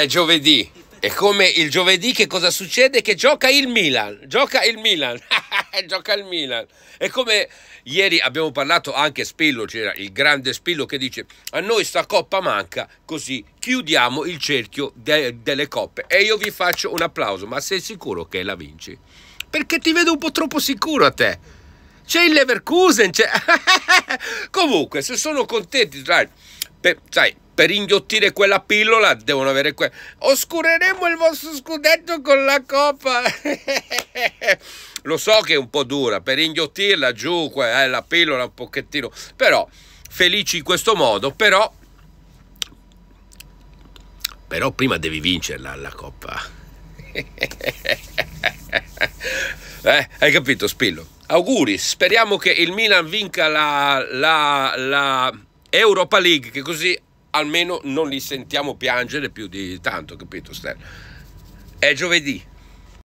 è giovedì. E come il giovedì che cosa succede? Che gioca il Milan, gioca il Milan, gioca il Milan. E come ieri abbiamo parlato anche Spillo, c'era il grande Spillo che dice a noi sta coppa manca, così chiudiamo il cerchio de delle coppe. E io vi faccio un applauso, ma sei sicuro che la vinci? Perché ti vedo un po' troppo sicuro a te. C'è il Leverkusen, c'è... Comunque, se sono contenti, dai, per, sai, per inghiottire quella pillola devono avere que- oscureremo il vostro scudetto con la coppa lo so che è un po' dura per inghiottirla giù eh, la pillola un pochettino però felici in questo modo però però prima devi vincerla la coppa eh, hai capito Spillo auguri speriamo che il Milan vinca la, la, la Europa League che così almeno non li sentiamo piangere più di tanto, capito Stan? È giovedì,